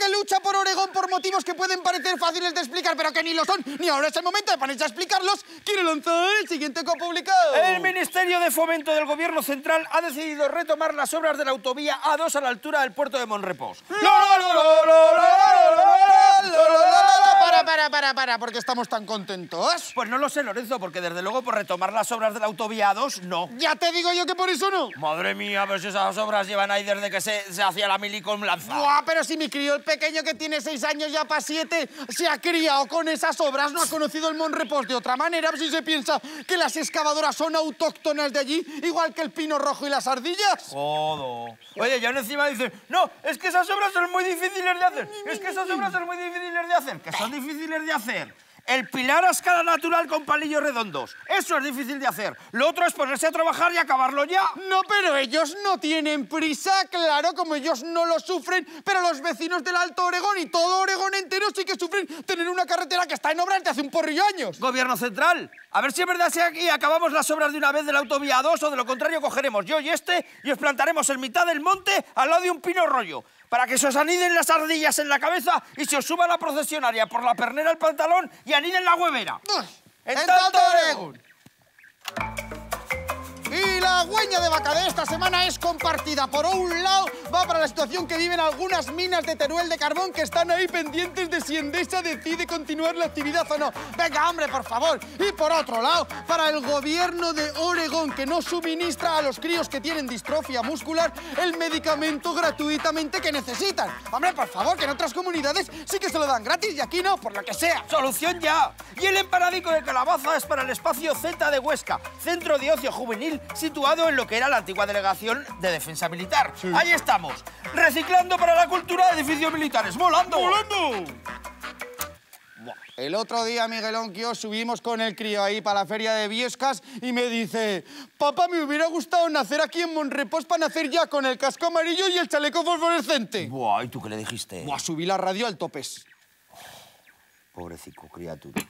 que lucha por Oregón por motivos que pueden parecer fáciles de explicar, pero que ni lo son, ni ahora es el momento de ponerse a explicarlos, quiere lanzar el siguiente copublicado. El Ministerio de Fomento del Gobierno Central ha decidido retomar las obras de la autovía A2 a la altura del puerto de Monrepos. ¡Lo, no, no! ¿Por qué estamos tan contentos? Pues no lo sé, Lorenzo, porque desde luego por retomar las obras del la autovía 2, no. Ya te digo yo que por eso no. Madre mía, pero si esas obras llevan ahí desde que se, hacía la mili con lanza. ¡Buah, pero si mi crío, el pequeño que tiene seis años ya para siete, se ha criado con esas obras, no ha conocido el Monrepos de otra manera, si se piensa que las excavadoras son autóctonas de allí, igual que el pino rojo y las ardillas. Todo. Oye, ya encima dicen, no, es que esas obras son muy difíciles de hacer, es que esas obras son muy difíciles de hacer, que son difíciles de hacer. El pilar a escala natural con palillos redondos. Eso es difícil de hacer. Lo otro es ponerse a trabajar y acabarlo ya. No, pero ellos no tienen prisa, claro, como ellos no lo sufren, pero los vecinos del Alto Oregón y todo Oregón entero sí que sufren tener una carretera que está en obra desde hace un porrillo años. Gobierno central, a ver si es verdad si aquí acabamos las obras de una vez de la autovía 2 o de lo contrario cogeremos yo y este y os plantaremos en mitad del monte al lado de un pino rollo para que se os aniden las ardillas en la cabeza y se os suba la procesionaria por la pernera el pantalón y aniden la huevera. ¡En tanto, cuña de Bacadé esta semana es compartida. Por un lado, va para la situación que viven algunas minas de Teruel de carbón que están ahí pendientes de si Endesa decide continuar la actividad o no. Venga, hombre, por favor. Y por otro lado, para el gobierno de Oregón, que no suministra a los críos que tienen distrofia muscular el medicamento gratuitamente que necesitan. Hombre, por favor, que en otras comunidades sí que se lo dan gratis y aquí no, por lo que sea. ¡Solución ya! Y el emparadico de Calabaza es para el espacio Z de Huesca, centro de ocio juvenil situado en lo que era la antigua delegación de defensa militar. Ahí estamos, reciclando para la cultura de edificios militares. ¡Volando! ¡Volando! El otro día, Miguelón, que subimos con el crío ahí para la feria de Viescas y me dice, papá, me hubiera gustado nacer aquí en Monrepós para nacer ya con el casco amarillo y el chaleco fosforescente. Buah, ¿y tú qué le dijiste? Buah, subí la radio al topes. Oh, pobrecico, criatura.